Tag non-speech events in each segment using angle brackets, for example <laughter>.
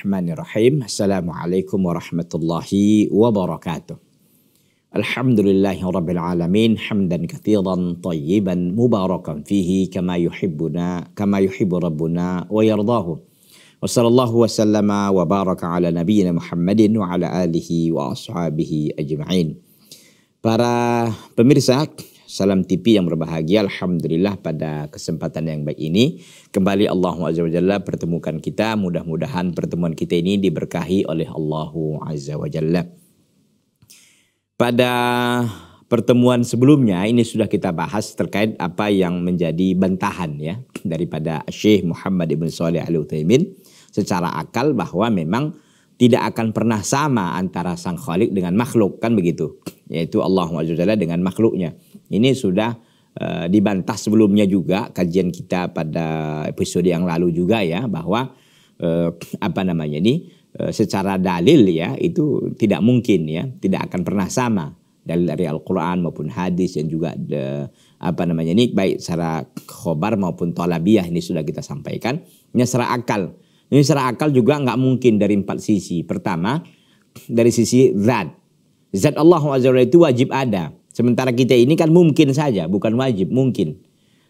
الرحمن الرحيم السلام عليكم ورحمة الله وبركاته الحمد لله رب العالمين حمدا كثيرا طيبا مباركا فيه كما يحبنا كما يحب ربنا ويرضاه وصلى الله وسلم وبارك على نبينا محمد وعلى آله وأصحابه أجمعين Para pemirsa, Salam TV yang berbahagia. Alhamdulillah pada kesempatan yang baik ini. Kembali Allah Azza wa Jalla pertemukan kita. Mudah-mudahan pertemuan kita ini diberkahi oleh Allah Azza wa Jalla. Pada pertemuan sebelumnya ini sudah kita bahas terkait apa yang menjadi bantahan ya daripada Syekh Muhammad Ibn Salih Al Utsaimin secara akal bahwa memang tidak akan pernah sama antara sang khalik dengan makhluk kan begitu yaitu Allah Azza dengan makhluknya ini sudah uh, dibantah sebelumnya juga kajian kita pada episode yang lalu juga ya bahwa uh, apa namanya ini uh, secara dalil ya itu tidak mungkin ya, tidak akan pernah sama dalil dari Al-Qur'an maupun hadis dan juga de, apa namanya ini baik secara khobar maupun tolabiyah ini sudah kita sampaikan. Ini secara akal. Ini secara akal juga nggak mungkin dari empat sisi. Pertama, dari sisi zat. Zat Allah Azza itu wajib ada. Sementara kita ini kan mungkin saja, bukan wajib, mungkin.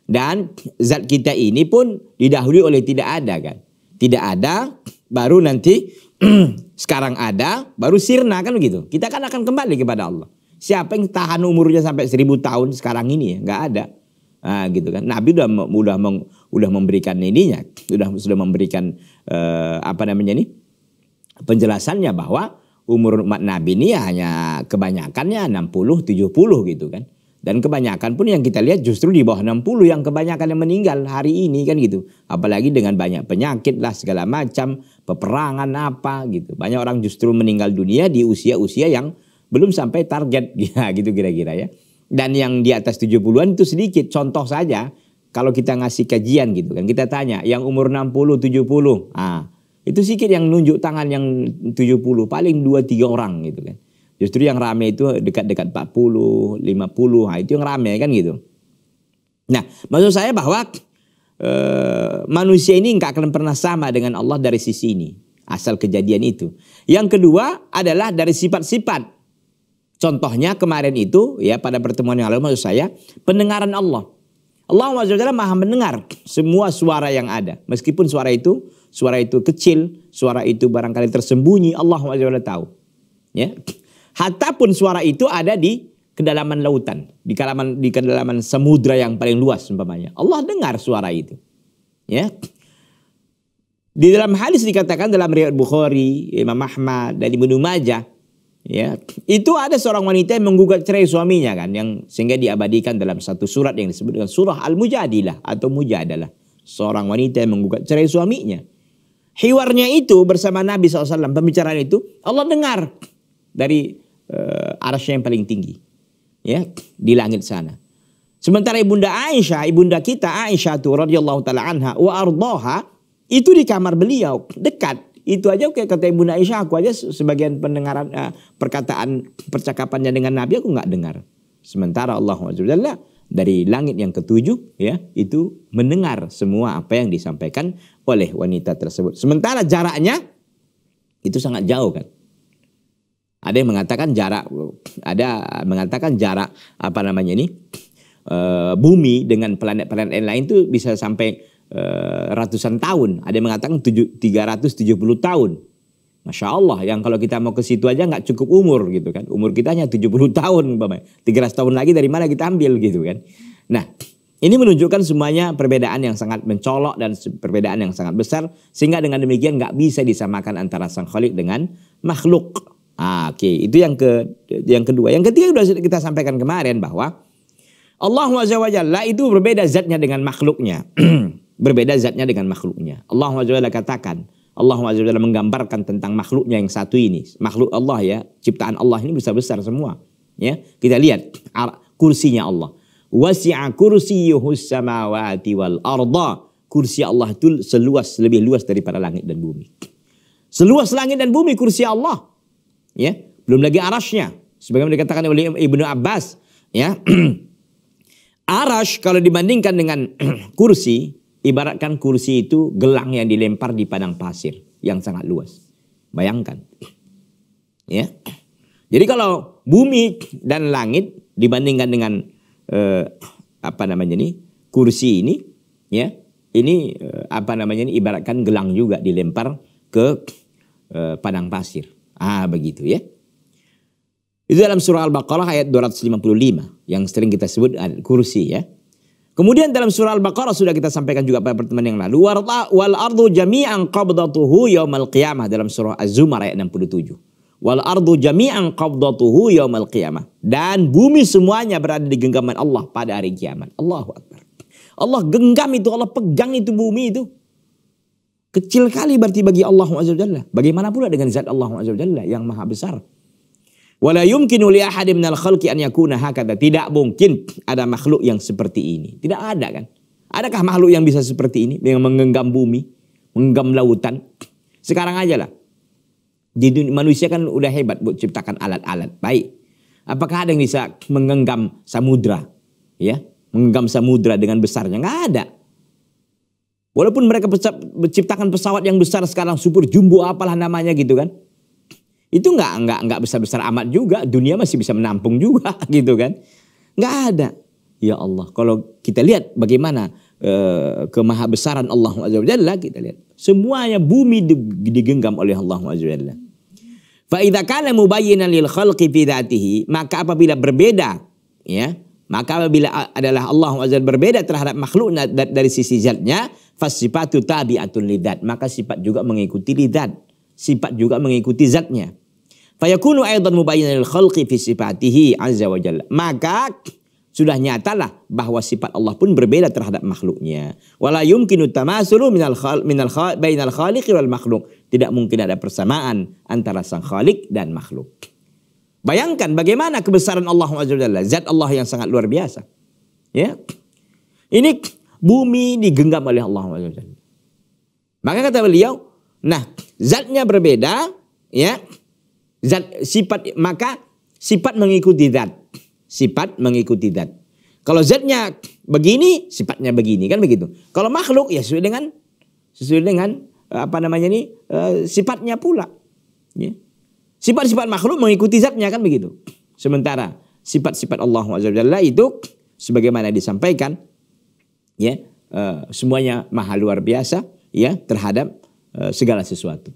Dan zat kita ini pun didahului oleh tidak ada kan. Tidak ada, baru nanti <clears throat> sekarang ada, baru sirna kan begitu. Kita kan akan kembali kepada Allah. Siapa yang tahan umurnya sampai seribu tahun sekarang ini ya? Nggak ada. Nah, gitu kan. Nabi udah udah meng, udah memberikan ininya, sudah sudah memberikan uh, apa namanya ini penjelasannya bahwa umur umat Nabi ini ya hanya kebanyakannya 60 70 gitu kan. Dan kebanyakan pun yang kita lihat justru di bawah 60 yang kebanyakan yang meninggal hari ini kan gitu. Apalagi dengan banyak penyakit lah segala macam, peperangan apa gitu. Banyak orang justru meninggal dunia di usia-usia yang belum sampai target <laughs> ya gitu kira-kira ya. Dan yang di atas 70-an itu sedikit. Contoh saja kalau kita ngasih kajian gitu kan. Kita tanya yang umur 60, 70. Ah, itu sikit yang nunjuk tangan yang 70, paling 2-3 orang gitu kan. Justru yang rame itu dekat-dekat 40, 50, nah itu yang rame kan gitu. Nah, maksud saya bahwa e, manusia ini nggak akan pernah sama dengan Allah dari sisi ini. Asal kejadian itu. Yang kedua adalah dari sifat-sifat. Contohnya kemarin itu ya pada pertemuan yang lalu maksud saya pendengaran Allah. Allah SWT maha mendengar semua suara yang ada. Meskipun suara itu Suara itu kecil, suara itu barangkali tersembunyi, Allah SWT tahu. Ya. Hatta pun suara itu ada di kedalaman lautan, di kedalaman di kedalaman samudra yang paling luas umpamanya. Allah dengar suara itu. Ya. Di dalam hadis dikatakan dalam riwayat Bukhari, Imam Ahmad dan Ibnu Majah, ya. Itu ada seorang wanita yang menggugat cerai suaminya kan yang sehingga diabadikan dalam satu surat yang disebut dengan surah Al-Mujadilah atau Mujadalah. Seorang wanita yang menggugat cerai suaminya hiwarnya itu bersama Nabi SAW, pembicaraan itu Allah dengar dari uh, eh, arasnya yang paling tinggi. Ya, di langit sana. Sementara ibunda Aisyah, ibunda kita Aisyah tuh radhiyallahu taala anha wa ardoha, itu di kamar beliau, dekat. Itu aja oke kata ibunda Aisyah aku aja sebagian pendengaran uh, perkataan percakapannya dengan Nabi aku nggak dengar. Sementara Allah Azza dari langit yang ketujuh ya itu mendengar semua apa yang disampaikan oleh wanita tersebut. Sementara jaraknya itu sangat jauh kan. Ada yang mengatakan jarak ada mengatakan jarak apa namanya ini eh, bumi dengan planet-planet lain itu bisa sampai eh, ratusan tahun. Ada yang mengatakan tujuh, 370 tahun Masya Allah, yang kalau kita mau ke situ aja nggak cukup umur gitu kan. Umur kita hanya 70 <laughs> tahun, Bapak. 300 tahun lagi dari mana kita ambil gitu kan. Nah, ini menunjukkan semuanya perbedaan yang sangat mencolok dan perbedaan yang sangat besar. Sehingga dengan demikian nggak bisa disamakan antara sang khalik dengan makhluk. Ah, Oke, okay. itu yang ke yang kedua. Yang ketiga sudah kita sampaikan kemarin bahwa Allah Jalla itu berbeda zatnya dengan makhluknya. <clears throat> berbeda zatnya dengan makhluknya. Allah Jalla katakan, Allah SWT menggambarkan tentang makhluknya yang satu ini. Makhluk Allah ya, ciptaan Allah ini besar-besar semua. Ya, kita lihat kursinya Allah. Wasi'a kursiyuhus samawati wal arda. Kursi Allah itu seluas, lebih luas daripada langit dan bumi. Seluas langit dan bumi kursi Allah. Ya, belum lagi arasnya. Sebagaimana dikatakan oleh Ibnu Abbas. Ya, <clears throat> arash kalau dibandingkan dengan <clears throat> kursi Ibaratkan kursi itu gelang yang dilempar di padang pasir yang sangat luas. Bayangkan. <clears throat> Ya. Jadi kalau bumi dan langit dibandingkan dengan eh, apa namanya ini kursi ini ya ini eh, apa namanya ini ibaratkan gelang juga dilempar ke eh, padang pasir ah begitu ya itu dalam surah al-baqarah ayat 255 yang sering kita sebut ah, kursi ya Kemudian dalam surah Al-Baqarah sudah kita sampaikan juga pada pertemuan yang lalu. Wal ardu jami'an qabdatuhu yawmal qiyamah dalam surah Az-Zumar ayat 67. Wal ardu jami'an qabdatuhu yawmal qiyamah. Dan bumi semuanya berada di genggaman Allah pada hari kiamat. Allahu Akbar. Allah genggam itu, Allah pegang itu bumi itu. Kecil kali berarti bagi Allah Azza Bagaimana pula dengan zat Allah Azza yang maha besar. Wala yumkinu li ahadin minal khalqi an yakuna hakata. Tidak mungkin ada makhluk yang seperti ini. Tidak ada kan? Adakah makhluk yang bisa seperti ini? Yang menggenggam bumi, menggenggam lautan. Sekarang aja lah. Di dunia, manusia kan udah hebat buat ciptakan alat-alat. Baik. Apakah ada yang bisa menggenggam samudra? Ya, menggenggam samudra dengan besarnya? Nggak ada. Walaupun mereka menciptakan pesawat yang besar sekarang super jumbo apalah namanya gitu kan. Itu nggak nggak nggak besar-besar amat juga, dunia masih bisa menampung juga <laughs> gitu kan. Nggak ada. Ya Allah, kalau kita lihat bagaimana e, kemahabesaran Allah Azza kita lihat. Semuanya bumi digenggam oleh Allah Azza wa Fa mubayyinan lil khalqi fidatihi maka apabila berbeda ya, maka apabila adalah Allah Azza berbeda terhadap makhluk dari sisi zatnya, fasifatu tabi'atun lidat, maka sifat juga mengikuti lidat sifat juga mengikuti zatnya. Fayakunu aidan mubayyinan lil khalqi fi sifatihi azza wa jalla. Maka sudah nyatalah bahwa sifat Allah pun berbeda terhadap makhluknya. Wala yumkinu tamasulu minal khal, minal khal, bainal khaliq wal makhluk. Tidak mungkin ada persamaan antara sang khalik dan makhluk. Bayangkan bagaimana kebesaran Allah azza wa jalla, zat Allah yang sangat luar biasa. Ya. Ini bumi digenggam oleh Allah azza wa jalla. Maka kata beliau, Nah, zatnya berbeda, ya. Zat sifat maka sifat mengikuti zat. Sifat mengikuti zat. Kalau zatnya begini, sifatnya begini kan begitu. Kalau makhluk ya sesuai dengan sesuai dengan eh, apa namanya ini eh, sifatnya pula. Ya. Sifat-sifat makhluk mengikuti zatnya kan begitu. Sementara sifat-sifat Allah jalla itu sebagaimana disampaikan ya eh, semuanya maha luar biasa ya terhadap Eh, segala sesuatu.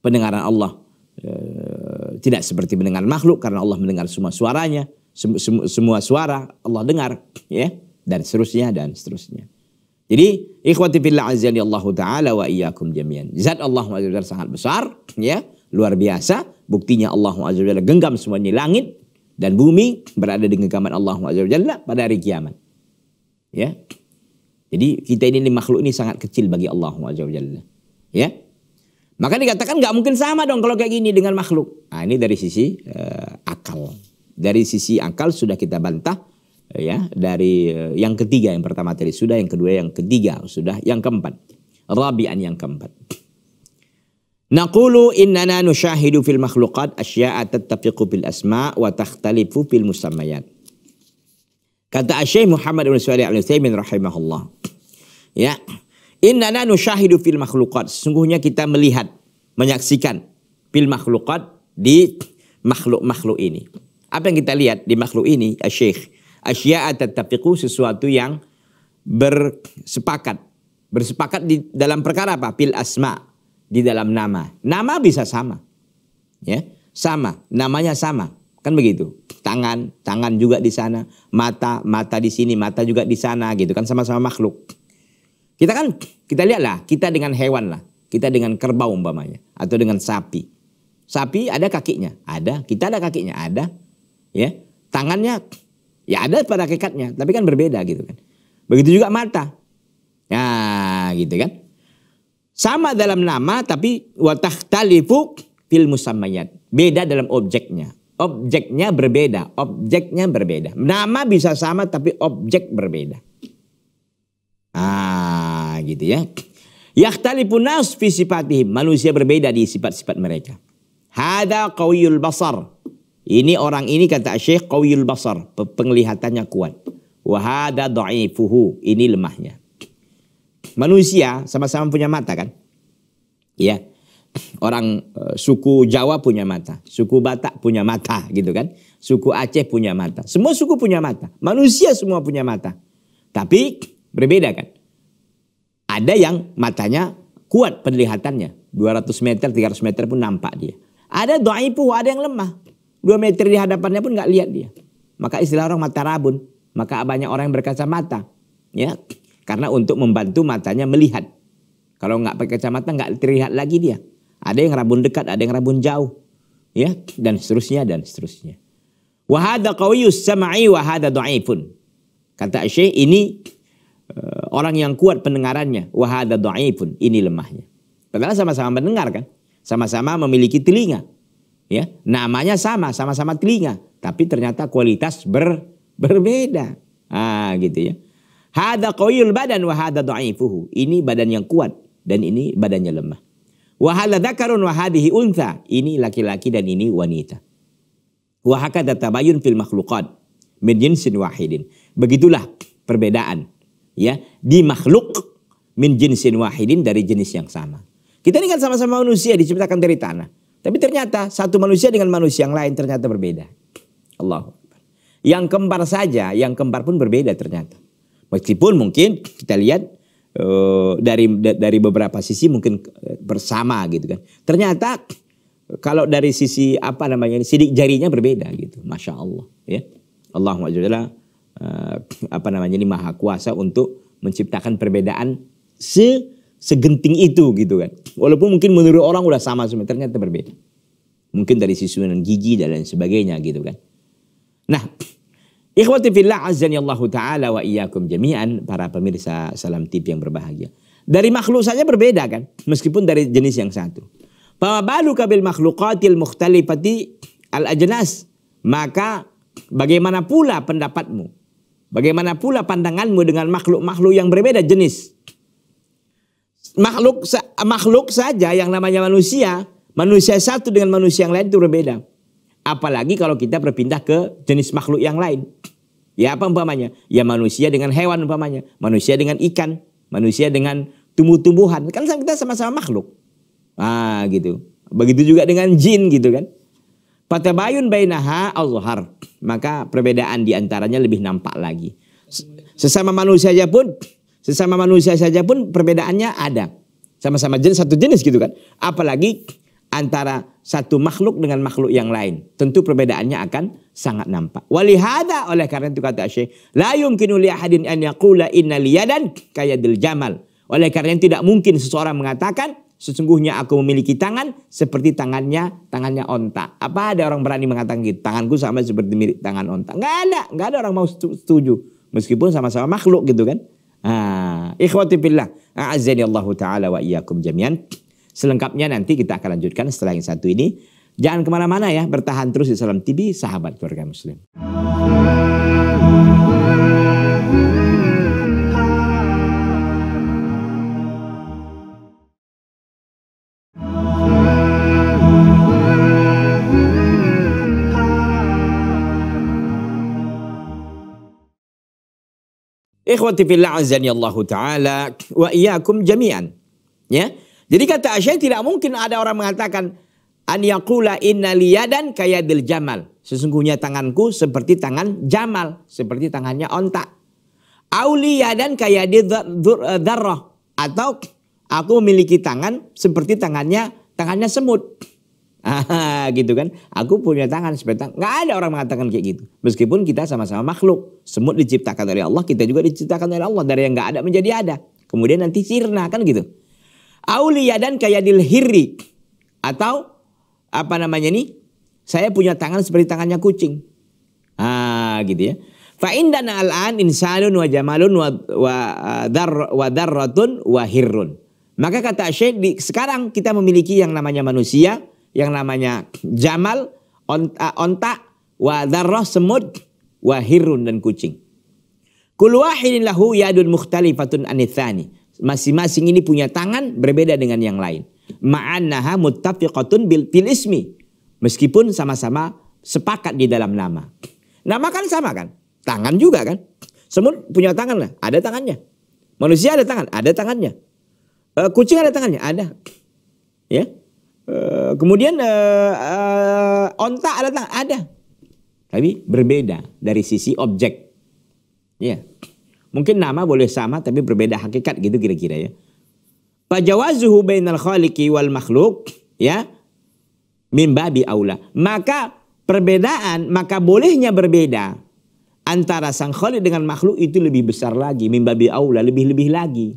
Pendengaran Allah eh, tidak seperti mendengar makhluk karena Allah mendengar semua suaranya, sem sem semua suara Allah dengar, ya dan seterusnya dan seterusnya. Jadi ikhwati fillah azani Allah taala wa iyyakum jami'an. Zat Allah azza sangat besar, ya, luar biasa. Buktinya Allah azza genggam semuanya langit dan bumi berada di genggaman Allah azza pada hari kiamat. Ya. Jadi kita ini makhluk ini sangat kecil bagi Allah azza Ya. Maka dikatakan nggak mungkin sama dong kalau kayak gini dengan makhluk. Nah, ini dari sisi uh, akal. Dari sisi akal sudah kita bantah eh, ya dari uh, yang ketiga yang pertama tadi sudah yang kedua yang ketiga sudah yang keempat rabian yang keempat Naqulu innana nushahidu fil makhluqat asya'a tattafiqu bil asma' wa takhtalifu fil musammayat. Kata Syekh Muhammad bin Shalih Al Utsaimin rahimahullah. Ya, Inna nusyahidu fil makhlukat. Sesungguhnya kita melihat, menyaksikan fil makhlukat di makhluk-makhluk ini. Apa yang kita lihat di makhluk ini, ya Syekh? Asya'a tatafiqu sesuatu yang bersepakat. Bersepakat di dalam perkara apa? pil asma, di dalam nama. Nama bisa sama. Ya, sama, namanya sama. Kan begitu. Tangan, tangan juga di sana, mata, mata di sini, mata juga di sana gitu kan sama-sama makhluk. Kita kan kita lihatlah kita dengan hewan lah, kita dengan kerbau umpamanya atau dengan sapi. Sapi ada kakinya, ada. Kita ada kakinya, ada. Ya, tangannya ya ada pada kekatnya, tapi kan berbeda gitu kan. Begitu juga mata. ya gitu kan. Sama dalam nama tapi watah talifuk fil musammayat. Beda dalam objeknya. Objeknya berbeda, objeknya berbeda. Nama bisa sama tapi objek berbeda. Ah, gitu ya. Yakhtalifun nas fi sifatihim. Manusia berbeda di sifat-sifat mereka. Hada qawiyul basar. Ini orang ini kata Syekh qawiyul basar. Penglihatannya kuat. Wahada do'ifuhu. Ini lemahnya. Manusia sama-sama punya mata kan? Ya. Orang eh, suku Jawa punya mata. Suku Batak punya mata gitu kan. Suku Aceh punya mata. Semua suku punya mata. Manusia semua punya mata. Tapi Berbeda kan? Ada yang matanya kuat penglihatannya. 200 meter, 300 meter pun nampak dia. Ada ibu, ada yang lemah. 2 meter di hadapannya pun gak lihat dia. Maka istilah orang mata rabun. Maka banyak orang yang berkacamata. Ya, karena untuk membantu matanya melihat. Kalau nggak pakai kacamata nggak terlihat lagi dia. Ada yang rabun dekat, ada yang rabun jauh. Ya, dan seterusnya dan seterusnya. Wahada qawiyus sam'i wahada Kata Syekh ini Eh, orang yang kuat pendengarannya wahada pun ini lemahnya padahal sama-sama mendengar kan sama-sama memiliki telinga ya namanya sama sama-sama telinga tapi ternyata kualitas ber, berbeda ah gitu ya hada koyul badan wahada dhaifuhu ini badan yang kuat dan ini badannya lemah wahada dakarun wahadihi unta ini laki-laki dan ini wanita wahakadatabayun fil makhlukat min jinsin wahidin begitulah perbedaan ya di makhluk min jinsin wahidin dari jenis yang sama. Kita ini kan sama-sama manusia diciptakan dari tanah. Tapi ternyata satu manusia dengan manusia yang lain ternyata berbeda. Allah. Yang kembar saja, yang kembar pun berbeda ternyata. Meskipun mungkin kita lihat eh, dari dari beberapa sisi mungkin eh, bersama gitu kan. Ternyata kalau dari sisi apa namanya sidik jarinya berbeda gitu. Masya Allah ya. Allah wajalla Eh, apa namanya ini maha kuasa untuk menciptakan perbedaan se segenting itu gitu kan. Walaupun mungkin menurut orang udah sama semuanya ternyata berbeda. Mungkin dari sisi gigi dan lain sebagainya gitu kan. Nah, ikhwati fillah azani Allah taala wa iyyakum jami'an para pemirsa salam tip yang berbahagia. Dari makhluk saja berbeda kan, meskipun dari jenis yang satu. bahwa balu kabil makhlukatil mukhtalifati al ajnas. Maka bagaimana pula pendapatmu Bagaimana pula pandanganmu dengan makhluk-makhluk yang berbeda jenis? Makhluk makhluk saja yang namanya manusia, manusia satu dengan manusia yang lain itu berbeda. Apalagi kalau kita berpindah ke jenis makhluk yang lain. Ya apa umpamanya? Ya manusia dengan hewan umpamanya, manusia dengan ikan, manusia dengan tumbuh-tumbuhan. Kan kita sama-sama makhluk. Ah gitu. Begitu juga dengan jin gitu kan. Patabayun bainaha al maka perbedaan di antaranya lebih nampak lagi. Sesama manusia saja pun, sesama manusia saja pun perbedaannya ada. Sama-sama jenis satu jenis gitu kan. Apalagi antara satu makhluk dengan makhluk yang lain. Tentu perbedaannya akan sangat nampak. Walihada oleh karena itu kata Syekh, la yumkinu li ahadin an yaqula inna liyadan kayak jamal. Oleh karena itu tidak mungkin seseorang mengatakan sesungguhnya aku memiliki tangan seperti tangannya tangannya onta. Apa ada orang berani mengatakan gitu? Tanganku sama seperti milik tangan onta. Nggak ada, nggak ada orang mau setuju. Meskipun sama-sama makhluk gitu kan. Ah, ikhwati fillah, A'azzani Allah Ta'ala wa iyyakum jami'an. Selengkapnya nanti kita akan lanjutkan setelah yang satu ini. Jangan kemana-mana ya, bertahan terus di Salam TV, sahabat keluarga muslim. Ikhwati fillah azani Allah taala wa iyyakum jami'an. Ya. Jadi kata Aisyah tidak mungkin ada orang mengatakan an yaqula inna liyadan kayadil jamal. Sesungguhnya tanganku seperti tangan jamal, seperti tangannya Aulia dan kayadil darrah eh, atau aku memiliki tangan seperti tangannya tangannya semut. Ah, gitu kan. Aku punya tangan sepetang. Nggak ada orang mengatakan kayak gitu. Meskipun kita sama-sama makhluk. Semut diciptakan dari Allah, kita juga diciptakan dari Allah. Dari yang nggak ada menjadi ada. Kemudian nanti sirna, kan gitu. Aulia dan kayadil hiri. Atau, apa namanya nih? Saya punya tangan seperti tangannya kucing. Ah, gitu ya. Fa'indana al'an insalun wa jamalun wa, wa, ah, dar, wa darratun wa hirrun. Maka kata Syekh, sekarang kita memiliki yang namanya manusia, yang namanya jamal, onta, eh, onta wa darrah semut, wa hirun dan kucing. Kulwahidin lahu yadun mukhtalifatun anithani. Masing-masing ini punya tangan berbeda dengan yang lain. Ma'annaha muttafiqatun bil ismi. Meskipun sama-sama sepakat di dalam nama. Nama kan sama kan? Tangan juga kan? Semut punya tangan lah, ada tangannya. Manusia ada tangan, ada tangannya. Eh, kucing ada tangannya, ada. Ya. Eh, kemudian uh, uh, onta ada Ada. Tapi berbeda dari sisi objek. Ya. Yeah. Mungkin nama boleh sama tapi berbeda hakikat gitu kira-kira ya. Pajawazuhu bainal khaliqi wal makhluk ya. Mimba bi aula. Maka perbedaan, maka bolehnya berbeda antara sang khalik dengan makhluk itu lebih besar lagi, mimba bi aula lebih-lebih lagi.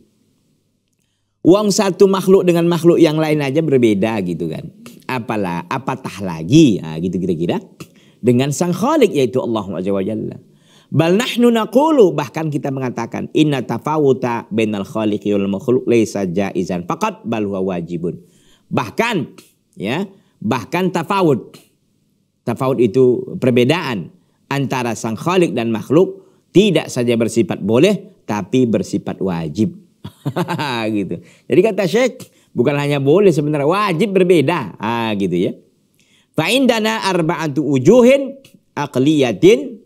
Uang satu makhluk dengan makhluk yang lain aja berbeda gitu kan. Apalah, apatah lagi nah, gitu kira-kira dengan sang khalik yaitu Allah Jalla. Bal nahnu naqulu bahkan kita mengatakan inna tafawuta bainal khaliqi wal makhluq laysa jaizan faqat bal huwa wajibun. Bahkan ya, bahkan tafawut. Tafawut itu perbedaan antara sang khalik dan makhluk tidak saja bersifat boleh tapi bersifat wajib. <laughs> gitu. Jadi kata Syekh bukan hanya boleh sebenarnya wajib berbeda. Ah gitu ya. Fa indana arba'atu ujuhin aqliyatin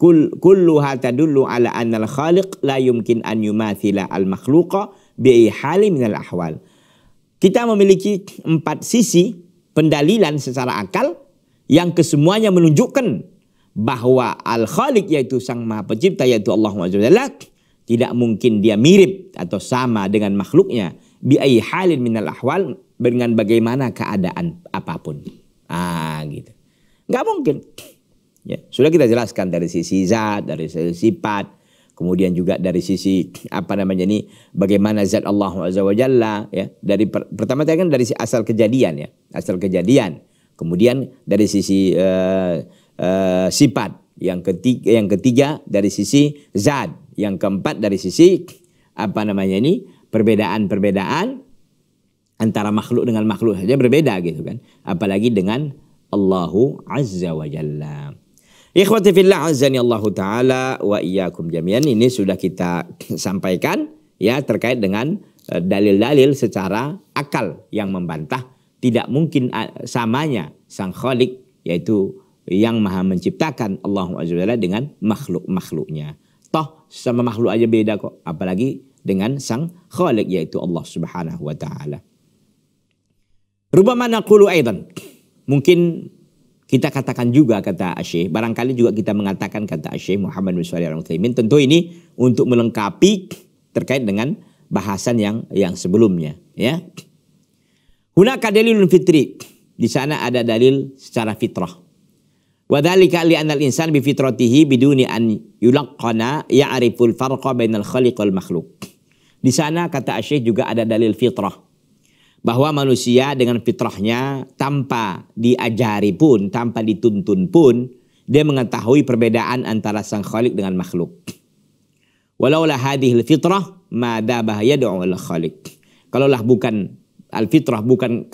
kul kulluha tadullu ala anna al-khaliq la yumkin an yumathila al-makhluqa bi hali min al-ahwal. Kita memiliki empat sisi pendalilan secara akal yang kesemuanya menunjukkan bahwa al-khaliq yaitu sang maha pencipta yaitu Allah Subhanahu tidak mungkin dia mirip atau sama dengan makhluknya. Biayi halin minal ahwal dengan bagaimana keadaan apapun. Ah gitu. Nggak mungkin. Ya, sudah kita jelaskan dari sisi zat, dari sisi sifat, kemudian juga dari sisi apa namanya ini bagaimana zat Allah Azza wa ya. Dari per, pertama tadi kan dari asal kejadian ya, asal kejadian. Kemudian dari sisi uh, uh, sifat, yang ketiga yang ketiga dari sisi zat, yang keempat dari sisi apa namanya ini perbedaan-perbedaan antara makhluk dengan makhluk saja berbeda gitu kan. Apalagi dengan Allahu Azza wa Jalla. Ikhwati fillah azani Allahu taala wa iyyakum jami'an ini sudah kita <clears throat> sampaikan ya terkait dengan eh, dalil-dalil secara akal yang membantah tidak mungkin eh, samanya sang khalik yaitu yang maha menciptakan Allah Azza dengan makhluk-makhluknya sama makhluk aja beda kok. Apalagi dengan sang khalik yaitu Allah subhanahu wa ta'ala. Rubama naqulu aidan. Mungkin kita katakan juga kata Syekh, Barangkali juga kita mengatakan kata Syekh Muhammad bin Shalih al utsaimin Tentu ini untuk melengkapi terkait dengan bahasan yang yang sebelumnya. Ya. Hunaka dalilun fitri. Di sana ada dalil secara fitrah. Wadhalika li'anal insan bi fitratihi biduni an yulaqqana ya'riful farqa bainal khaliq wal makhluk. Di sana kata Asyik juga ada dalil fitrah. Bahwa manusia dengan fitrahnya tanpa diajari pun, tanpa dituntun pun, dia mengetahui perbedaan antara sang khaliq dengan makhluk. Walau Walaulah hadihil fitrah, mada bahaya doa khaliq. Kalaulah bukan al fitrah, bukan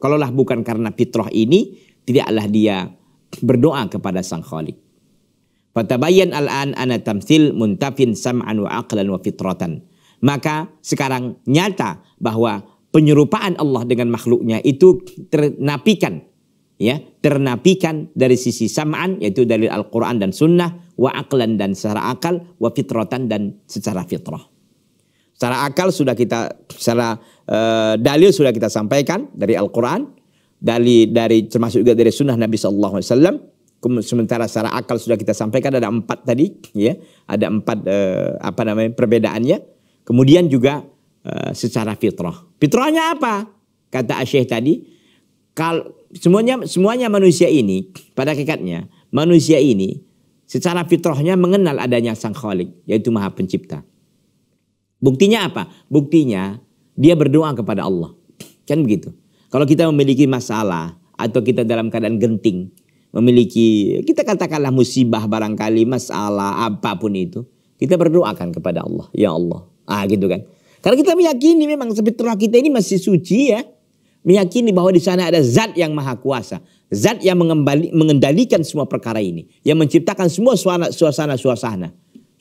kalaulah bukan karena fitrah ini, tidaklah dia berdoa kepada Sang Khalik. Fatabayan al-an ana tamsil muntafin sam'an wa aqlan wa fitratan. Maka sekarang nyata bahwa penyerupaan Allah dengan makhluknya itu ternapikan ya ternapikan dari sisi sam'an yaitu dari Al-Qur'an dan sunnah wa aqlan dan secara akal wa fitratan dan secara fitrah secara akal sudah kita secara uh, dalil sudah kita sampaikan dari Al-Qur'an dari dari termasuk juga dari sunnah Nabi SAW. Alaihi Wasallam sementara secara akal sudah kita sampaikan ada empat tadi ya ada empat eh, apa namanya perbedaannya kemudian juga eh, secara fitrah fitrahnya apa kata Asyik tadi kal semuanya semuanya manusia ini pada kekatnya manusia ini secara fitrahnya mengenal adanya sang khalik yaitu maha pencipta buktinya apa buktinya dia berdoa kepada Allah kan begitu kalau kita memiliki masalah atau kita dalam keadaan genting, memiliki kita katakanlah musibah barangkali, masalah apapun itu, kita berdoakan kepada Allah, ya Allah. Ah gitu kan. Karena kita meyakini memang sebetulnya kita ini masih suci ya. Meyakini bahwa di sana ada zat yang maha kuasa. Zat yang mengendalikan semua perkara ini. Yang menciptakan semua suasana-suasana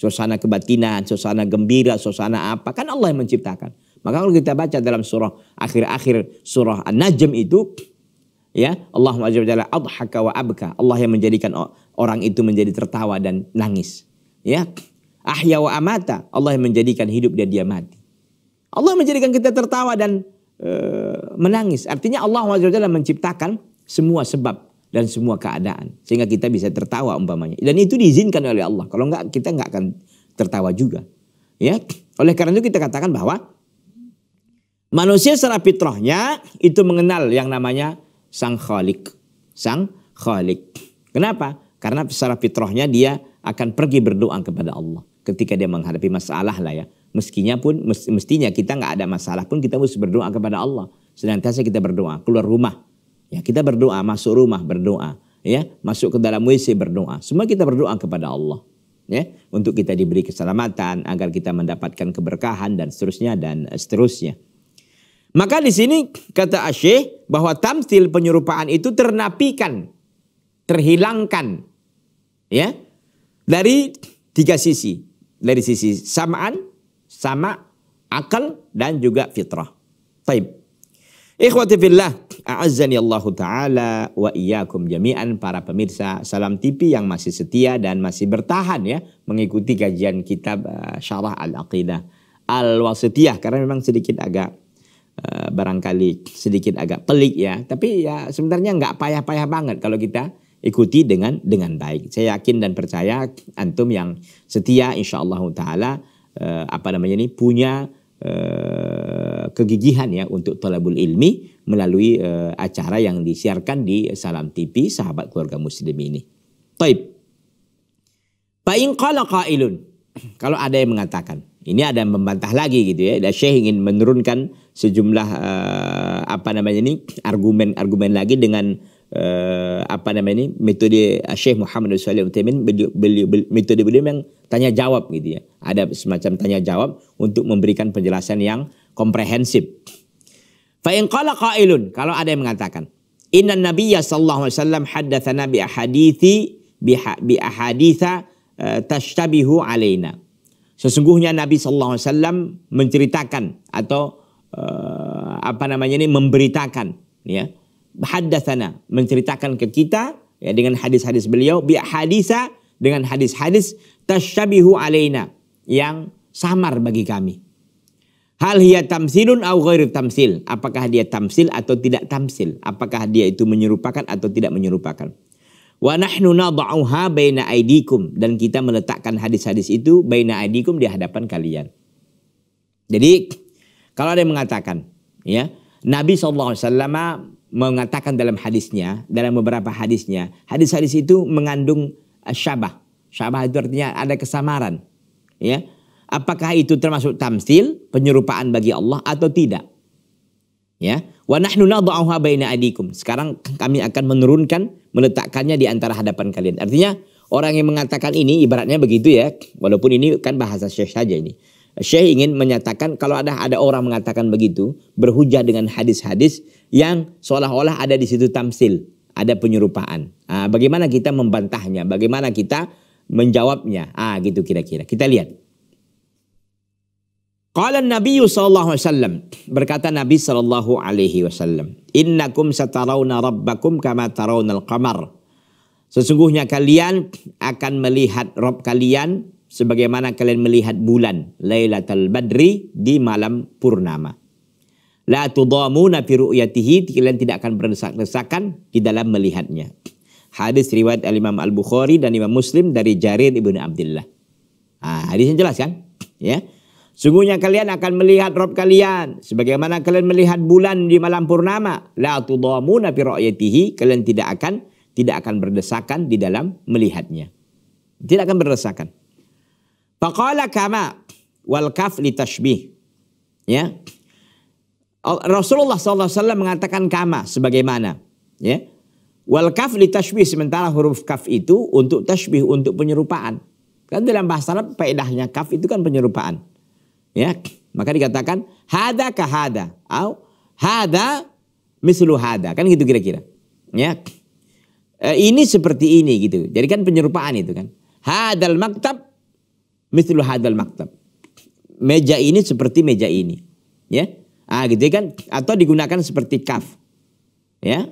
suasana kebatinan, suasana gembira, suasana apa. Kan Allah yang menciptakan. Maka kalau kita baca dalam surah akhir-akhir surah An-Najm itu ya Allah azza adhaka wa abka. Allah yang menjadikan orang itu menjadi tertawa dan nangis. Ya. Ahya wa amata. Allah yang menjadikan hidup dan dia mati. Allah menjadikan kita tertawa dan e, menangis. Artinya Allah azza menciptakan semua sebab dan semua keadaan sehingga kita bisa tertawa umpamanya dan itu diizinkan oleh Allah kalau nggak kita nggak akan tertawa juga ya oleh karena itu kita katakan bahwa manusia secara fitrahnya itu mengenal yang namanya sang khalik sang khalik kenapa karena secara fitrahnya dia akan pergi berdoa kepada Allah ketika dia menghadapi masalah lah ya meskinya pun mestinya kita nggak ada masalah pun kita harus berdoa kepada Allah senantiasa kita berdoa keluar rumah Ya, kita berdoa masuk rumah berdoa, ya, masuk ke dalam WC berdoa. Semua kita berdoa kepada Allah. Ya, untuk kita diberi keselamatan agar kita mendapatkan keberkahan dan seterusnya dan seterusnya. Maka di sini kata Asyik bahwa tampil penyerupaan itu ternapikan, terhilangkan ya dari tiga sisi. Dari sisi samaan, sama, akal dan juga fitrah. Taib. Ikhwati fillah, a'azzani Allahu taala wa iyyakum jami'an para pemirsa Salam TV yang masih setia dan masih bertahan ya mengikuti kajian kitab uh, Syarah Al-Aqidah al wasithiyah karena memang sedikit agak uh, barangkali sedikit agak pelik ya, tapi ya sebenarnya nggak payah-payah banget kalau kita ikuti dengan dengan baik. Saya yakin dan percaya antum yang setia insyaallah taala uh, apa namanya ini punya Eh, kegigihan ya untuk tolabul ilmi melalui uh, acara yang disiarkan di Salam TV Sahabat Keluarga Muslim ini. Taib. Fa'in qailun. Kalau ada yang mengatakan, ini ada yang membantah lagi gitu ya. Dan Syekh ingin menurunkan sejumlah uh, apa namanya ini argumen-argumen lagi dengan uh, apa namanya ini metode eh, Syekh Muhammad Salih Utsaimin beliau, metode beliau yang tanya jawab gitu ya. Ada semacam tanya jawab untuk memberikan penjelasan yang komprehensif. Fa in qala qailun kalau ada yang mengatakan Inna Nabiya sallallahu alaihi wasallam haddatsana bi ahadithi bi ahaditha uh, tashtabihu alaina. Sesungguhnya Nabi sallallahu alaihi wasallam menceritakan atau uh, apa namanya ini memberitakan ya hadatsana menceritakan ke kita ya dengan hadis-hadis beliau bi hadisa dengan hadis-hadis tasyabihu alaina yang samar bagi kami. Hal hiya tamsilun au ghairu tamsil? Apakah dia tamsil atau tidak tamsil? Apakah dia itu menyerupakan atau tidak menyerupakan? Wa nahnu nadha'uha baina aidikum dan kita meletakkan hadis-hadis itu baina aidikum di hadapan kalian. Jadi kalau ada yang mengatakan ya Nabi saw mengatakan dalam hadisnya, dalam beberapa hadisnya, hadis-hadis itu mengandung eh, syabah. Syabah itu artinya ada kesamaran. Ya. Apakah itu termasuk tamsil, penyerupaan bagi Allah atau tidak? Ya. Wa nahnu nadha'uha baina adikum. Sekarang kami akan menurunkan, meletakkannya di antara hadapan kalian. Artinya orang yang mengatakan ini ibaratnya begitu ya, walaupun ini kan bahasa Syekh saja ini. Syekh ingin menyatakan kalau ada ada orang mengatakan begitu berhujah dengan hadis-hadis yang seolah-olah ada di situ tamsil, ada penyerupaan. Nah, bagaimana kita membantahnya? Bagaimana kita menjawabnya? Ah, gitu kira-kira. Kita lihat. Qala Nabi sallallahu alaihi berkata Nabi sallallahu alaihi wasallam, "Innakum satarawna rabbakum kama tarawnal qamar." Sesungguhnya kalian akan melihat Rob kalian sebagaimana kalian melihat bulan Lailatul Badri di malam purnama. La tudamuna fi ru'yatihi, kalian tidak akan berdesak-desakan di dalam melihatnya. Hadis riwayat Al-Imam Al-Bukhari dan Imam Muslim dari Jarir Ibnu Abdullah. Ah, hadisnya jelas kan? Ya. Sungguhnya kalian akan melihat Rob kalian. Sebagaimana kalian melihat bulan di malam purnama. La tudamuna fi ru'yatihi. Kalian tidak akan tidak akan berdesakan di dalam melihatnya. Tidak akan berdesakan. Faqala kama wal kaf tashbih. Ya. Rasulullah SAW mengatakan kama sebagaimana. Ya. Wal kaf tashbih. sementara huruf kaf itu untuk tashbih untuk penyerupaan. Kan dalam bahasa Arab faedahnya kaf itu kan penyerupaan. Ya, maka dikatakan hada ka hada au hada mislu hada kan gitu kira-kira. Ya. E, ini seperti ini gitu. Jadi kan penyerupaan itu kan. Hadal maktab mithlu hadal maktab. Meja ini seperti meja ini. Ya. Ah gitu kan atau digunakan seperti kaf. Ya.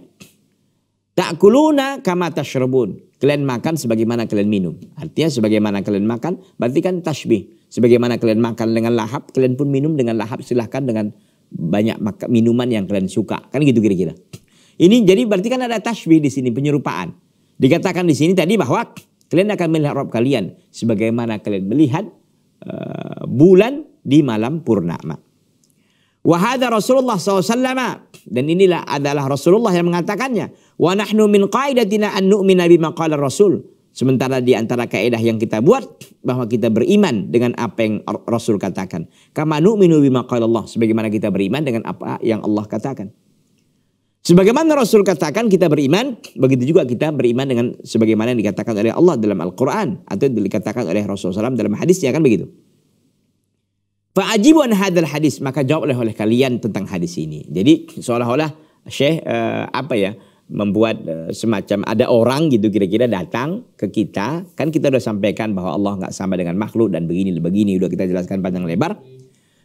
Ta'kuluna kama tashrubun. Kalian makan sebagaimana kalian minum. Artinya sebagaimana kalian makan berarti kan tasbih. Sebagaimana kalian makan dengan lahap, kalian pun minum dengan lahap silahkan dengan banyak minuman yang kalian suka. Kan gitu kira-kira. Ini jadi berarti kan ada tasbih di sini, penyerupaan. Dikatakan di sini tadi bahwa Kalian akan melihat Rob kalian sebagaimana kalian melihat uh, bulan di malam purnama. Wahada Rasulullah SAW dan inilah adalah Rasulullah yang mengatakannya. Wa nahnu min qaidatina an nu'mina bima qala Rasul. Sementara di antara kaidah yang kita buat bahwa kita beriman dengan apa yang Rasul katakan. Kama nu'minu bima qala Allah sebagaimana kita beriman dengan apa yang Allah katakan. Sebagaimana Rasul katakan kita beriman, begitu juga kita beriman dengan sebagaimana yang dikatakan oleh Allah dalam Al-Quran. Atau yang dikatakan oleh Rasul SAW dalam hadisnya kan begitu. Fa'ajibuan hadal hadis, maka jawab oleh, oleh kalian tentang hadis ini. Jadi seolah-olah Syekh eh, apa ya membuat eh, semacam ada orang gitu kira-kira datang ke kita. Kan kita sudah sampaikan bahwa Allah nggak sama dengan makhluk dan begini begini. Sudah kita jelaskan panjang lebar.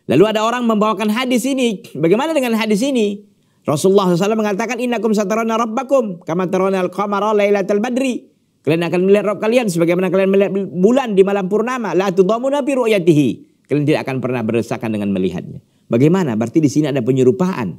Lalu ada orang membawakan hadis ini. Bagaimana dengan hadis ini? Rasulullah SAW mengatakan innakum satarana rabbakum kama tarawna al-qamara lailatal badri. Kalian akan melihat Rabb kalian sebagaimana kalian melihat bulan di malam purnama. La tudamuna bi ru'yatihi. Kalian tidak akan pernah berdesakan dengan melihatnya. Bagaimana? Berarti di sini ada penyerupaan.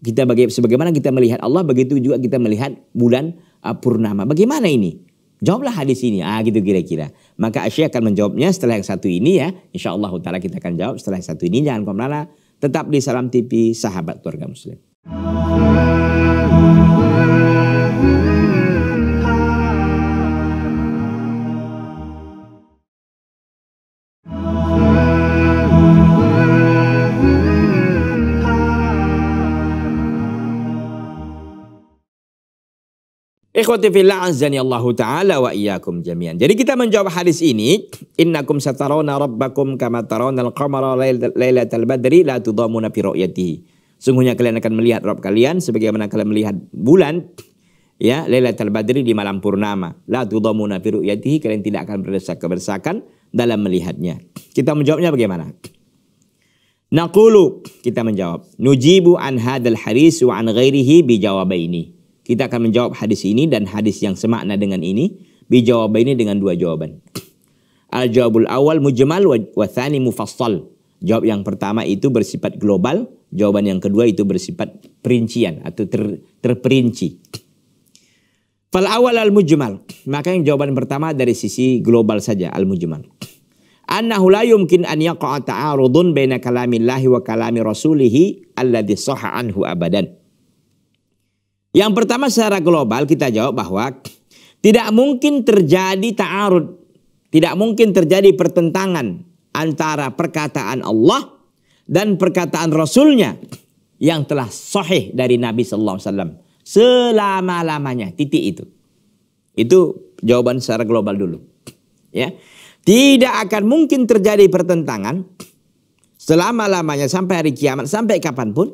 Kita bagi, sebagaimana kita melihat Allah, begitu juga kita melihat bulan uh, purnama. Bagaimana ini? Jawablah hadis ini. Ah gitu kira-kira. Maka Asyik akan menjawabnya setelah yang satu ini ya. Insya Allah kita akan jawab setelah yang satu ini. Jangan kemana-mana. Tetap di Salam TV, sahabat keluarga muslim. Ikhwati fillah azani Allah taala wa iyyakum jami'an. Jadi kita menjawab hadis ini, innakum satarawna rabbakum kama tarawna al-qamara lailatal badri la tudamuna fi ru'yatihi. Sungguhnya kalian akan melihat Rob kalian sebagaimana kalian melihat bulan ya Lailatul Badri di malam purnama. La tudamuna fi ru'yatihi kalian tidak akan berdesak-kebersakan dalam melihatnya. Kita menjawabnya bagaimana? Naqulu kita menjawab nujibu an hadal haris wa an ghairihi bi jawabaini. Kita akan menjawab hadis ini dan hadis yang semakna dengan ini bi ini dengan dua jawaban. Al jawabul awal mujmal wa, wa mufassal. Jawab yang pertama itu bersifat global, Jawaban yang kedua itu bersifat perincian atau ter, terperinci. Fal awal al mujmal. Maka yang jawaban pertama dari sisi global saja al mujmal. Annahu la yumkin an yaqa'a ta'arudun baina kalamillahi wa kalami rasulihi alladhi sahha anhu abadan. Yang pertama secara global kita jawab bahwa tidak mungkin terjadi ta'arud, tidak mungkin terjadi pertentangan antara perkataan Allah dan perkataan Rasulnya yang telah sahih dari Nabi Sallallahu Alaihi Wasallam selama-lamanya titik itu. Itu jawaban secara global dulu. Ya. Tidak akan mungkin terjadi pertentangan selama-lamanya sampai hari kiamat sampai kapanpun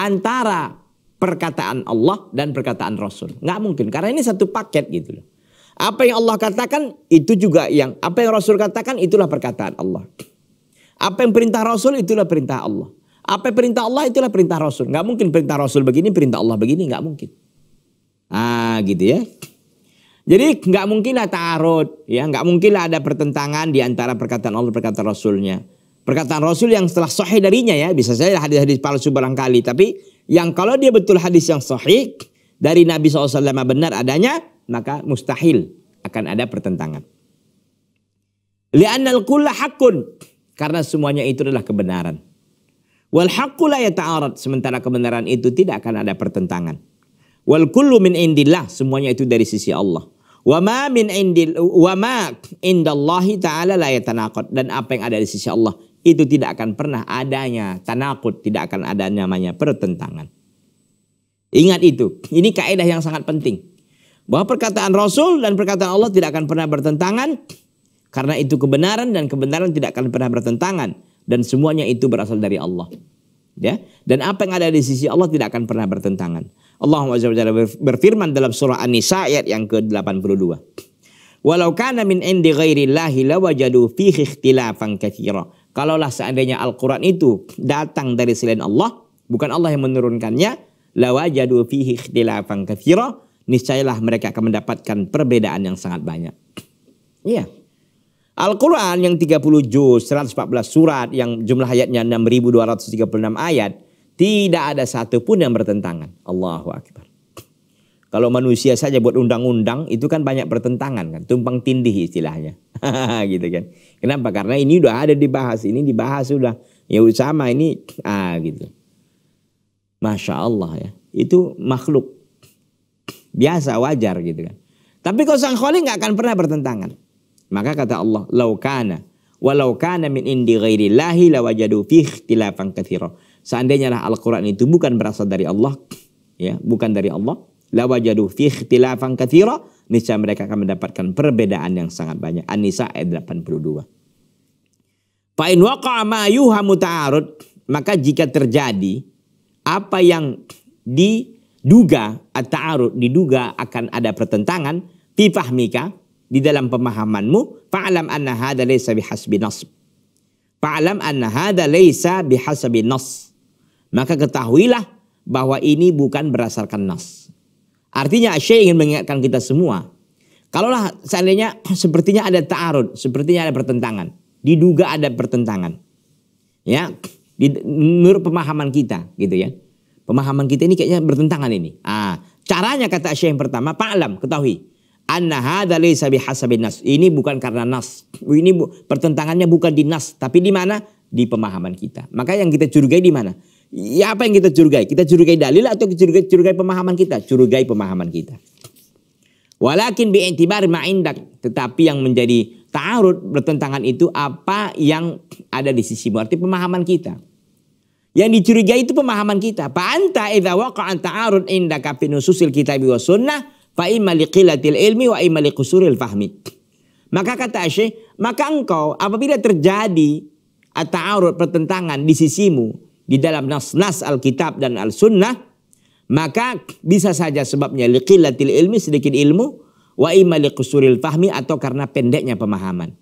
antara perkataan Allah dan perkataan Rasul. Nggak mungkin karena ini satu paket gitu loh. Apa yang Allah katakan itu juga yang apa yang Rasul katakan itulah perkataan Allah. Apa yang perintah Rasul itulah perintah Allah. Apa yang perintah Allah itulah perintah Rasul. Gak mungkin perintah Rasul begini, perintah Allah begini, gak mungkin. Ah gitu ya. Jadi gak mungkinlah ta'arud, ya gak mungkinlah ada pertentangan di antara perkataan Allah perkataan Rasulnya. Perkataan Rasul yang setelah sahih darinya ya, bisa saja hadis-hadis palsu barangkali, tapi yang kalau dia betul hadis yang sahih dari Nabi SAW benar adanya, maka mustahil akan ada pertentangan. Li'annal kulla hakun. Karena semuanya itu adalah kebenaran. Wal haqqu yata'arad. Sementara kebenaran itu tidak akan ada pertentangan. Wal kullu min indillah. Semuanya itu dari sisi Allah. Wa ma min indil wa ma indallahi ta'ala la yatanaqad. Dan apa yang ada di sisi Allah itu tidak akan pernah adanya tanakut, tidak akan ada namanya pertentangan. Ingat itu, ini kaidah yang sangat penting. Bahwa perkataan Rasul dan perkataan Allah tidak akan pernah bertentangan karena itu kebenaran dan kebenaran tidak akan pernah bertentangan dan semuanya itu berasal dari Allah. Ya. Dan apa yang ada di sisi Allah tidak akan pernah bertentangan. Allah SWT berfirman dalam surah An-Nisa ayat yang ke-82. Walau kana min indi ghairillahi lawajadu fihi ikhtilafan katsira. Kalaulah seandainya Al-Qur'an itu datang dari selain Allah, bukan Allah yang menurunkannya, lawajadu fihi ikhtilafan katsira, niscayalah mereka akan mendapatkan perbedaan yang sangat banyak. Iya. Yeah. Al-Quran yang 30 juz, 114 surat yang jumlah ayatnya 6236 ayat. Tidak ada satupun yang bertentangan. Allahu Akbar. Kalau manusia saja buat undang-undang itu kan banyak bertentangan kan. Tumpang tindih istilahnya. <laughs> gitu kan. Kenapa? Karena ini udah ada dibahas. Ini dibahas sudah. Ya sama ini. Ah gitu. Masya Allah ya. Itu makhluk. Biasa wajar gitu kan. Tapi kalau sang kholik nggak akan pernah bertentangan. Maka kata Allah, laukana. walaukana min indi ghairillahi lawajadu fi ikhtilafan kathira. Seandainya lah Al-Quran itu bukan berasal dari Allah, ya bukan dari Allah, lawajadu fi ikhtilafan kathira, niscaya mereka akan mendapatkan perbedaan yang sangat banyak. An-Nisa ayat 82. Fa'in waqa'a ma yuhamu ta'arud, maka jika terjadi apa yang diduga atau diduga akan ada pertentangan, fifahmika, di dalam pemahamanmu, fa'lam anna hadza laysa bihasbi nas Fa'lam anna hadza laysa bihasbi nas. Maka ketahuilah bahwa ini bukan berdasarkan nas. Artinya Syekh ingin mengingatkan kita semua. Kalaulah seandainya <clears throat> sepertinya ada ta'arud, sepertinya ada pertentangan. Diduga ada pertentangan. Ya, di, menurut pemahaman kita gitu ya. Pemahaman kita ini kayaknya bertentangan ini. Ah, caranya kata Syekh yang pertama, fa'lam, ketahui anna hadza laysa bihasabin Ini bukan karena nas. Ini bu, pertentangannya bukan di nas, tapi di mana? Di pemahaman kita. Maka yang kita curigai di mana? Ya apa yang kita curigai? Kita curigai dalil atau curigai, curigai pemahaman kita? Curigai pemahaman kita. Walakin bi'intibar ma'indak. Tetapi yang menjadi ta'arud bertentangan itu apa yang ada di sisi berarti pemahaman kita. Yang dicurigai itu pemahaman kita. Fa anta idza ta'arud indaka fi nususil kitabi biwasunah Fa ilmi wa fahmi. Maka kata Syekh, maka engkau apabila terjadi atau taarud pertentangan di sisimu di dalam nas-nas Alkitab dan Al-Sunnah, maka bisa saja sebabnya liqilatil ilmi sedikit ilmu wa imalikusuril fahmi atau karena pendeknya pemahaman.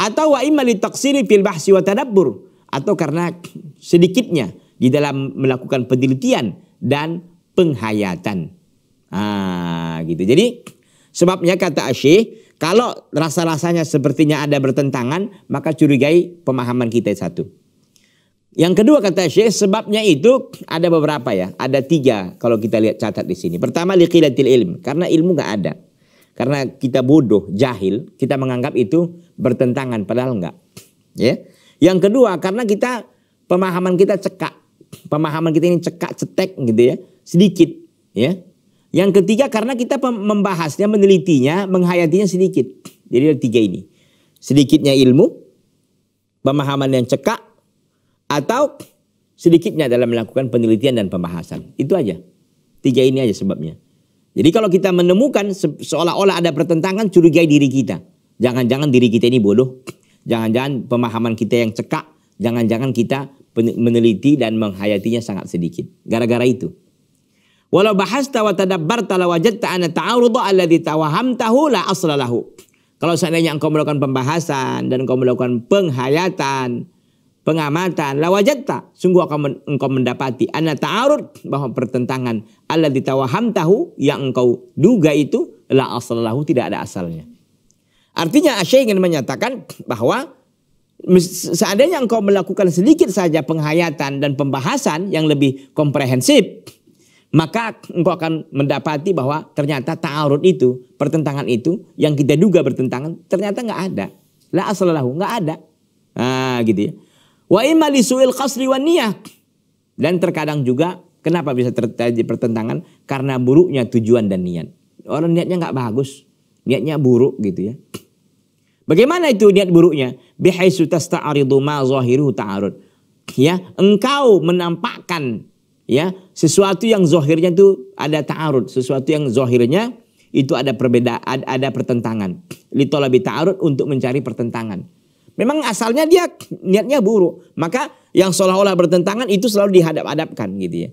Atau wa imali taksiri fil bahsi wa tadabbur atau karena sedikitnya di dalam melakukan penelitian dan penghayatan. Ah, gitu. Jadi sebabnya kata Asyik, kalau rasa-rasanya sepertinya ada bertentangan, maka curigai pemahaman kita satu. Yang kedua kata Syekh, sebabnya itu ada beberapa ya. Ada tiga kalau kita lihat catat di sini. Pertama liqilatil ilm, karena ilmu nggak ada. Karena kita bodoh, jahil, kita menganggap itu bertentangan padahal enggak. Ya. Yang kedua karena kita pemahaman kita cekak. Pemahaman kita ini cekak cetek gitu ya. Sedikit ya. Yang ketiga karena kita membahasnya, menelitinya, menghayatinya sedikit. Jadi ada tiga ini. Sedikitnya ilmu, pemahaman yang cekak, atau sedikitnya dalam melakukan penelitian dan pembahasan. Itu aja. Tiga ini aja sebabnya. Jadi kalau kita menemukan se seolah-olah ada pertentangan, curigai diri kita. Jangan-jangan diri kita ini bodoh. Jangan-jangan pemahaman kita yang cekak. Jangan-jangan kita meneliti dan menghayatinya sangat sedikit. Gara-gara itu. Walau bahasta wa tadabbarta la wajadta anna ta'arudha alladhi tawahamtahu la asla Kalau seandainya engkau melakukan pembahasan dan engkau melakukan penghayatan, pengamatan, la wajadta, sungguh akan engkau mendapati anna ta'arud bahwa pertentangan Allah alladhi tahu yang engkau duga itu la asla tidak ada asalnya. Artinya Asyik ingin menyatakan bahwa seandainya engkau melakukan sedikit saja penghayatan dan pembahasan yang lebih komprehensif maka engkau akan mendapati bahwa ternyata ta'arud itu, pertentangan itu yang kita duga bertentangan ternyata nggak ada. La asalahu, nggak ada. Nah, gitu ya. Wa imma su'il qasri wa niyah. Dan terkadang juga kenapa bisa terjadi pertentangan? Karena buruknya tujuan dan niat. Orang niatnya nggak bagus, niatnya buruk gitu ya. Bagaimana itu niat buruknya? Bihaisu tasta'aridu ma zahiru ta'arud. Ya, engkau menampakkan ya sesuatu yang zohirnya itu ada ta'arud sesuatu yang zohirnya itu ada perbedaan ada pertentangan lebih ta'arud untuk mencari pertentangan memang asalnya dia niatnya buruk maka yang seolah-olah bertentangan itu selalu dihadap-hadapkan gitu ya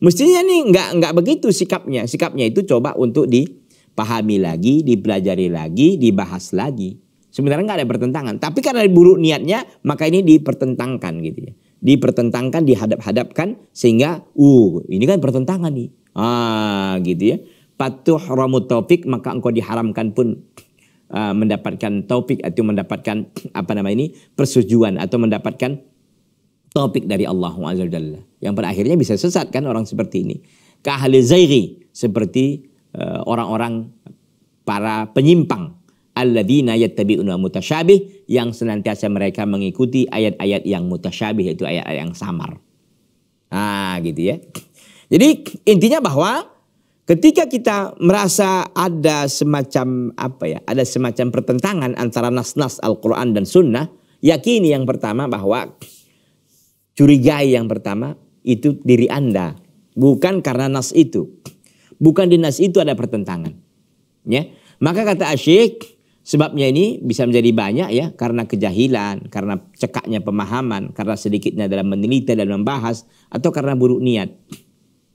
mestinya nih nggak nggak begitu sikapnya sikapnya itu coba untuk dipahami lagi dipelajari lagi dibahas lagi sebenarnya nggak ada pertentangan tapi karena buruk niatnya maka ini dipertentangkan gitu ya dipertentangkan, dihadap-hadapkan sehingga uh ini kan pertentangan nih. Ah gitu ya. Patuh ramu topik maka engkau diharamkan pun uh, mendapatkan topik atau mendapatkan <clears throat> apa nama ini persetujuan atau mendapatkan topik dari Allah Azza Yang pada akhirnya bisa sesat kan orang seperti ini. Ke zairi seperti eh, orang-orang uh, para penyimpang alladzina yattabi'una mutasyabih yang senantiasa mereka mengikuti ayat-ayat yang mutasyabih yaitu ayat-ayat yang samar. Nah, gitu ya. Jadi intinya bahwa ketika kita merasa ada semacam apa ya, ada semacam pertentangan antara nas-nas Al-Qur'an dan sunnah, yakini yang pertama bahwa curigai yang pertama itu diri Anda, bukan karena nas itu. Bukan di nas itu ada pertentangan. Ya. Maka kata Asyik, Sebabnya ini bisa menjadi banyak ya karena kejahilan, karena cekaknya pemahaman, karena sedikitnya dalam meneliti dan membahas, atau karena buruk niat.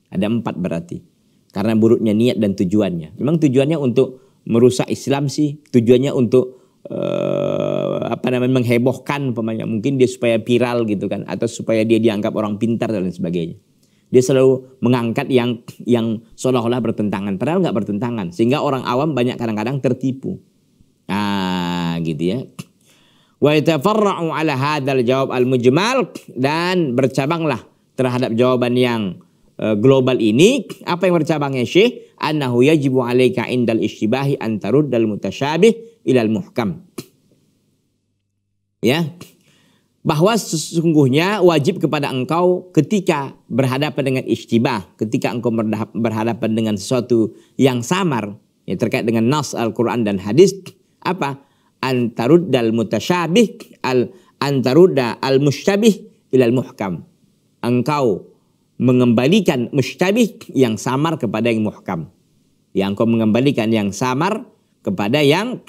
Ada empat berarti. Karena buruknya niat dan tujuannya. Memang tujuannya untuk merusak Islam sih, tujuannya untuk uh, apa namanya menghebohkan pemanya mungkin dia supaya viral gitu kan atau supaya dia dianggap orang pintar dan sebagainya dia selalu mengangkat yang yang seolah-olah bertentangan padahal nggak bertentangan sehingga orang awam banyak kadang-kadang tertipu Nah, gitu ya. Wa yatafarra'u ala hadzal jawab al-mujmal dan bercabanglah terhadap jawaban yang eh, global ini apa yang bercabangnya Syekh annahu yajibu alayka indal ishtibahi antarud dal mutasyabih ilal muhkam ya bahwa sesungguhnya wajib kepada engkau ketika berhadapan dengan istibah ketika engkau berhadapan dengan sesuatu yang samar ya terkait dengan nas Al-Qur'an dan hadis apa? al mutasyabih al antarudda al musyabih ilal muhkam. Engkau mengembalikan mustabih yang samar kepada yang muhkam. yang engkau mengembalikan yang samar kepada yang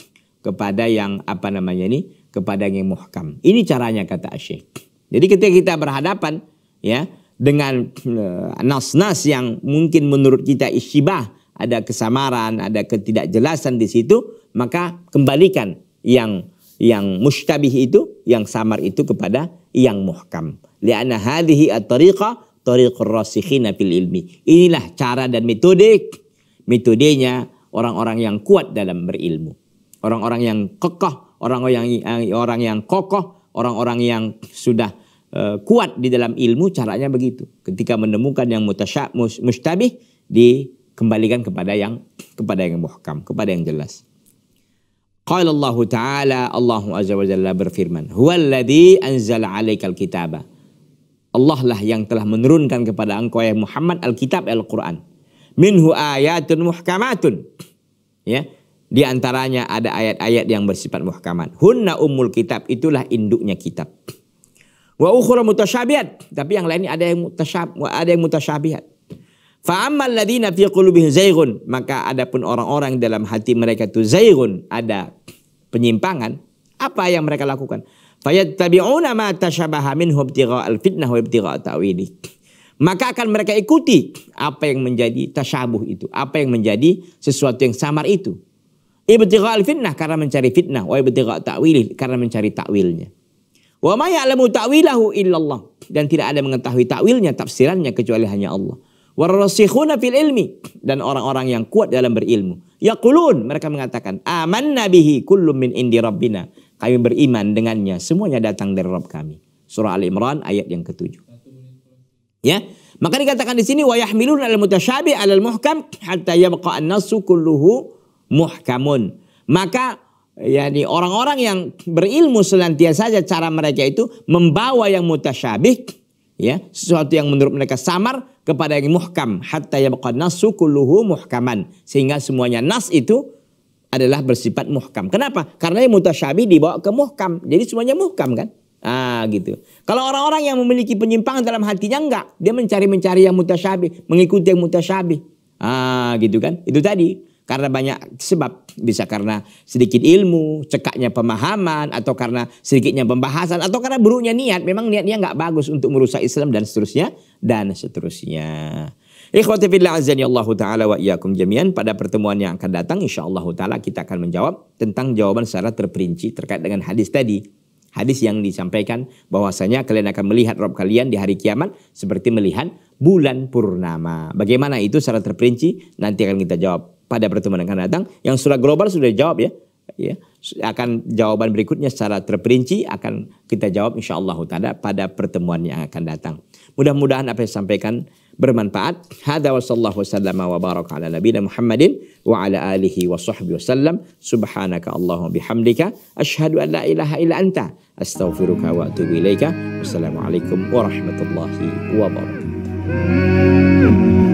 kepada yang apa namanya ini kepada yang muhkam. Ini caranya kata Asyik. Jadi ketika kita berhadapan ya dengan eh, nas-nas yang mungkin menurut kita isyibah ada kesamaran, ada ketidakjelasan di situ, maka kembalikan yang yang mustabih itu, yang samar itu kepada yang muhkam. Li'anna hadhihi at-tariqa tariqur rasikhina fil ilmi. Inilah cara dan metode metodenya orang-orang yang kuat dalam berilmu. Orang-orang yang kokoh, orang-orang yang orang yang kokoh, orang-orang yang sudah eh, kuat di dalam ilmu caranya begitu. Ketika menemukan yang mutasyabih mustabih di kembalikan kepada yang kepada yang muhkam, kepada yang jelas. Qala Allah Ta'ala Allahu Azza wa Jalla berfirman "Huwallazi anzala alaikal kitaba Allah lah yang telah menurunkan kepada engkau ya Muhammad Alkitab Al-Quran Minhu ayatun muhkamatun Ya di antaranya ada ayat-ayat yang bersifat muhkamat. Hunna ummul kitab itulah induknya kitab. Wa ukhra mutasyabihat, tapi yang lain ada yang mutasyab, ada yang mutasyabihat. Fa'amal ladhina fi qulubihim zaighun. Maka adapun orang-orang dalam hati mereka itu zaighun. Ada penyimpangan. Apa yang mereka lakukan? Fayattabi'una ma tashabaha minhu ibtigha'al fitnah wa ibtigha'a ta'wili. Maka akan mereka ikuti apa yang menjadi tashabuh itu. Apa yang menjadi sesuatu yang samar itu. Ibtigha'al fitnah karena mencari fitnah. Wa ibtigha'a ta'wili karena mencari takwilnya. Wa ma ya'lamu ta'wilahu illallah. Dan tidak ada mengetahui takwilnya, tafsirannya kecuali hanya Allah warasikhuna fil ilmi dan orang-orang yang kuat dalam berilmu yaqulun mereka mengatakan aman nabihi kullum min indi rabbina kami beriman dengannya semuanya datang dari Rabb kami surah al imran ayat yang ketujuh ya maka dikatakan di sini wayahmilun al mutasyabih al muhkam hatta yabqa an-nasu kulluhu muhkamun maka yakni orang-orang yang berilmu senantiasa saja cara mereka itu membawa yang mutasyabih ya sesuatu yang menurut mereka samar kepada yang muhkam hatta yabqa nasu kulluhu muhkaman sehingga semuanya nas itu adalah bersifat muhkam. Kenapa? Karena yang mutasyabih dibawa ke muhkam. Jadi semuanya muhkam kan? Ah gitu. Kalau orang-orang yang memiliki penyimpangan dalam hatinya enggak, dia mencari-mencari yang mutasyabih, mengikuti yang mutasyabih. Ah gitu kan? Itu tadi karena banyak sebab, bisa karena sedikit ilmu, cekaknya pemahaman, atau karena sedikitnya pembahasan, atau karena buruknya niat. Memang niatnya nggak bagus untuk merusak Islam dan seterusnya, dan seterusnya. Ikhwati fillah azani Allah taala wa iyyakum jami'an pada pertemuan yang akan datang insyaallah taala kita akan menjawab tentang jawaban secara terperinci terkait dengan hadis tadi. Hadis yang disampaikan bahwasanya kalian akan melihat Rob kalian di hari kiamat seperti melihat bulan purnama. Bagaimana itu secara terperinci nanti akan kita jawab pada pertemuan akan datang. Yang surat global sudah jawab ya. ya akan jawaban berikutnya secara terperinci akan kita jawab insya Allah pada pertemuan yang akan datang. Mudah-mudahan apa yang sampaikan bermanfaat. Hada wa sallallahu wasallam wa baraka ala nabina Muhammadin wa ala alihi wa sahbihi wasallam. Subhanaka Allahumma bihamdika Ashadu an la ilaha illa anta astaghfiruka wa atubu ilaika. Wassalamualaikum warahmatullahi wabarakatuh.